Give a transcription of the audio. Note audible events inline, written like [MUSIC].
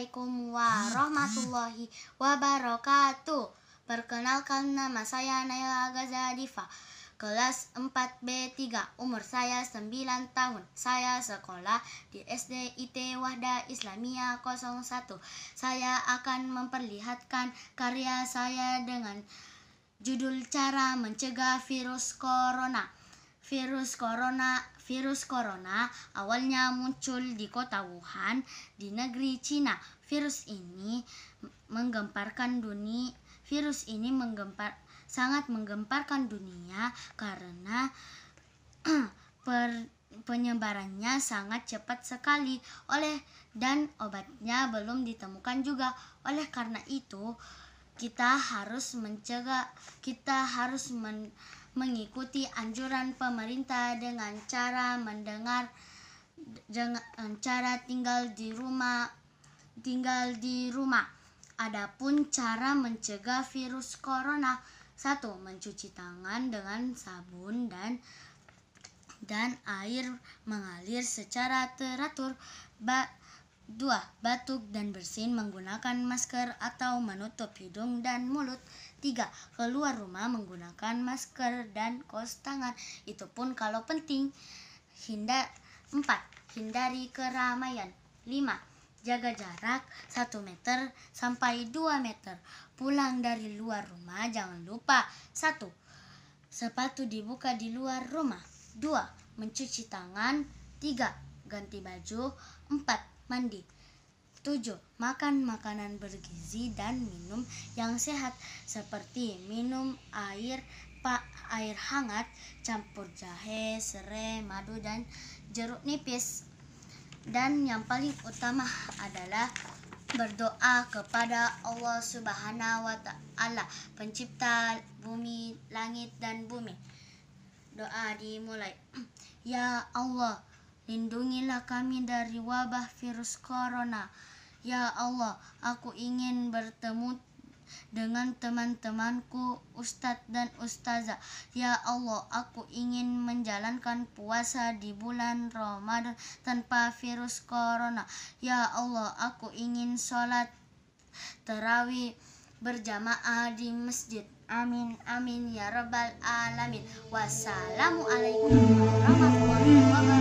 Assalamualaikum warahmatullahi wabarakatuh Perkenalkan nama saya Naila Gazadifa, Kelas 4B3 Umur saya 9 tahun Saya sekolah di SDIT Wahda Islamia 01 Saya akan memperlihatkan karya saya dengan judul Cara Mencegah Virus Corona Virus corona, virus corona awalnya muncul di kota Wuhan di negeri Cina. Virus ini menggemparkan dunia. Virus ini menggempar sangat menggemparkan dunia karena [CLEARS THROAT] per, penyebarannya sangat cepat sekali oleh dan obatnya belum ditemukan juga. Oleh karena itu, kita harus mencegah, kita harus men mengikuti anjuran pemerintah dengan cara mendengar dengan cara tinggal di rumah tinggal di rumah. Adapun cara mencegah virus corona satu Mencuci tangan dengan sabun dan dan air mengalir secara teratur. Ba 2. Batuk dan bersin menggunakan masker atau menutup hidung dan mulut. 3. Keluar rumah menggunakan masker dan kos tangan. Itu pun kalau penting. Hindar 4. Hindari keramaian. 5 jaga jarak 1 meter sampai 2 meter. Pulang dari luar rumah jangan lupa 1. Sepatu dibuka di luar rumah. 2. Mencuci tangan. 3. Ganti baju. 4 mandi. 7. Makan makanan bergizi dan minum yang sehat seperti minum air pak air hangat campur jahe, serai, madu dan jeruk nipis. Dan yang paling utama adalah berdoa kepada Allah Subhanahu wa taala, pencipta bumi, langit dan bumi. Doa dimulai. [CLEARS THROAT] Ya Allah, Lindungilah kami dari wabah virus corona. Ya Allah, aku ingin bertemu dengan teman-temanku ustadz dan ustazah. Ya Allah, aku ingin menjalankan puasa di bulan Ramadan tanpa virus corona. Ya Allah, aku ingin sholat terawih berjamaah di masjid. Amin, amin, ya rabbal alamin. Wassalamualaikum warahmatullahi wabarakatuh.